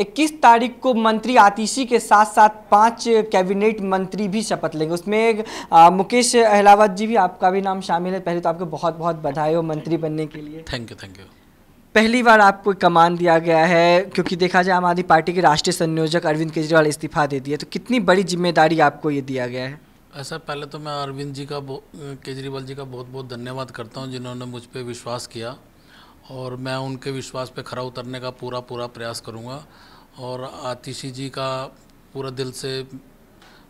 इक्कीस तारीख को मंत्री आतिशी के साथ साथ पांच कैबिनेट मंत्री भी शपथ लेंगे उसमें आ, मुकेश अहलावत जी भी आपका भी नाम शामिल है पहले तो आपको बहुत बहुत बधाई हो मंत्री बनने के लिए थैंक यू थैंक यू पहली बार आपको कमान दिया गया है क्योंकि देखा जाए आम आदमी पार्टी के राष्ट्रीय संयोजक अरविंद केजरीवाल इस्तीफा दे दिए तो कितनी बड़ी जिम्मेदारी आपको ये दिया गया है ऐसा पहले तो मैं अरविंद जी का केजरीवाल जी का बहुत बहुत धन्यवाद करता हूँ जिन्होंने मुझ पर विश्वास किया और मैं उनके विश्वास पे खरा उतरने का पूरा पूरा प्रयास करूँगा और आतिशी जी का पूरा दिल से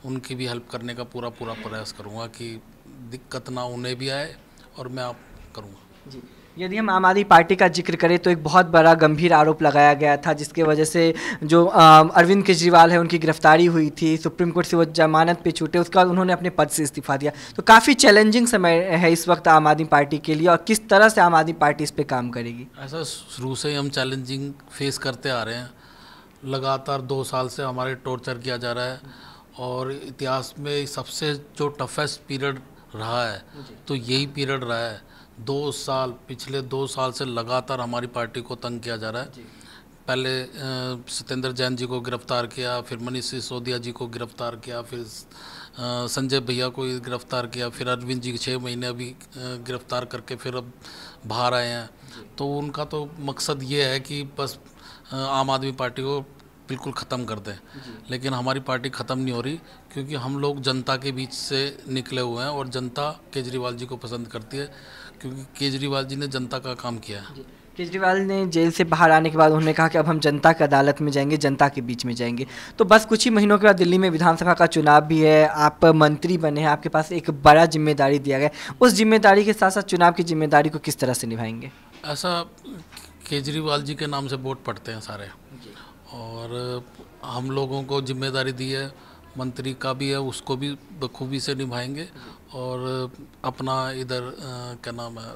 उनकी भी हेल्प करने का पूरा पूरा प्रयास करूँगा कि दिक्कत ना उन्हें भी आए और मैं आप करूँगा जी यदि हम आम आदमी पार्टी का जिक्र करें तो एक बहुत बड़ा गंभीर आरोप लगाया गया था जिसके वजह से जो अरविंद केजरीवाल है उनकी गिरफ्तारी हुई थी सुप्रीम कोर्ट से वो जमानत पे छूटे उसके बाद उन्होंने अपने पद से इस्तीफा दिया तो काफ़ी चैलेंजिंग समय है इस वक्त आम आदमी पार्टी के लिए और किस तरह से आम आदमी पार्टी इस पर काम करेगी ऐसा शुरू से ही हम चैलेंजिंग फेस करते आ रहे हैं लगातार दो साल से हमारे टॉर्चर किया जा रहा है और इतिहास में सबसे जो टफेस्ट पीरियड रहा है तो यही पीरियड रहा है दो साल पिछले दो साल से लगातार हमारी पार्टी को तंग किया जा रहा है पहले सत्येंद्र जैन जी को गिरफ्तार किया फिर मनीष सिसोदिया जी को गिरफ्तार किया फिर संजय भैया को गिरफ्तार किया फिर अरविंद जी छः महीने अभी गिरफ्तार करके फिर अब बाहर आए हैं तो उनका तो मकसद ये है कि बस आम आदमी पार्टी को बिल्कुल ख़त्म कर दें लेकिन हमारी पार्टी ख़त्म नहीं हो रही क्योंकि हम लोग जनता के बीच से निकले हुए हैं और जनता केजरीवाल जी को पसंद करती है क्योंकि केजरीवाल जी ने जनता का काम किया है केजरीवाल ने जेल से बाहर आने के बाद उन्होंने कहा कि अब हम जनता की अदालत में जाएंगे जनता के बीच में जाएंगे तो बस कुछ ही महीनों के बाद दिल्ली में विधानसभा का चुनाव भी है आप मंत्री बने हैं आपके पास एक बड़ा जिम्मेदारी दिया गया उस जिम्मेदारी के साथ साथ चुनाव की जिम्मेदारी को किस तरह से निभाएंगे ऐसा केजरीवाल जी के नाम से वोट पड़ते हैं सारे और हम लोगों को जिम्मेदारी दी है मंत्री का भी है उसको भी बखूबी से निभाएंगे और अपना इधर क्या नाम है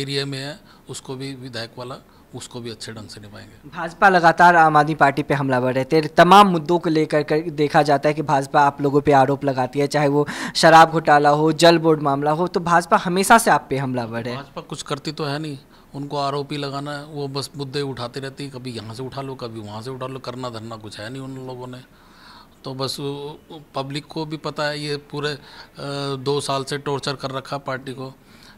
एरिया में है उसको भी विधायक वाला उसको भी अच्छे ढंग से निभाएंगे भाजपा लगातार आम आदमी पार्टी पे हमलावर रहते हैं तमाम मुद्दों को लेकर देखा जाता है कि भाजपा आप लोगों पे आरोप लगाती है चाहे वो शराब घोटाला हो जल बोर्ड मामला हो तो भाजपा हमेशा से आप पे हमलावर है भाजपा कुछ करती तो है नहीं उनको आरोपी लगाना वो बस मुद्दे उठाते रहते हैं कभी यहाँ से उठा लो कभी वहाँ से उठा लो करना धरना कुछ है नहीं उन लोगों ने तो बस पब्लिक को भी पता है ये पूरे दो साल से टॉर्चर कर रखा पार्टी को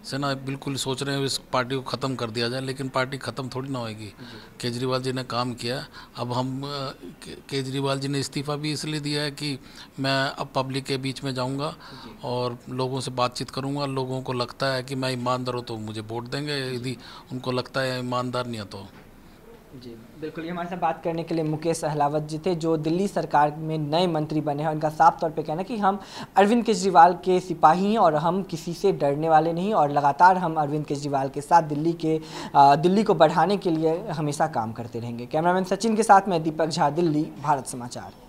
से ना बिल्कुल सोच रहे हैं इस पार्टी को ख़त्म कर दिया जाए लेकिन पार्टी ख़त्म थोड़ी ना होगी केजरीवाल जी ने काम किया अब हम केजरीवाल जी ने इस्तीफ़ा भी इसलिए दिया है कि मैं अब पब्लिक के बीच में जाऊँगा और लोगों से बातचीत करूंगा लोगों को लगता है कि मैं ईमानदार हूँ तो मुझे वोट देंगे यदि उनको लगता है ईमानदार नहीं है तो जी बिल्कुल ये हमारे साथ बात करने के लिए मुकेश अहलावत जी थे जो दिल्ली सरकार में नए मंत्री बने हैं उनका साफ तौर पे कहना कि हम अरविंद केजरीवाल के सिपाही हैं और हम किसी से डरने वाले नहीं और लगातार हम अरविंद केजरीवाल के साथ दिल्ली के दिल्ली को बढ़ाने के लिए हमेशा काम करते रहेंगे कैमरामैन सचिन के साथ मैं दीपक झा दिल्ली भारत समाचार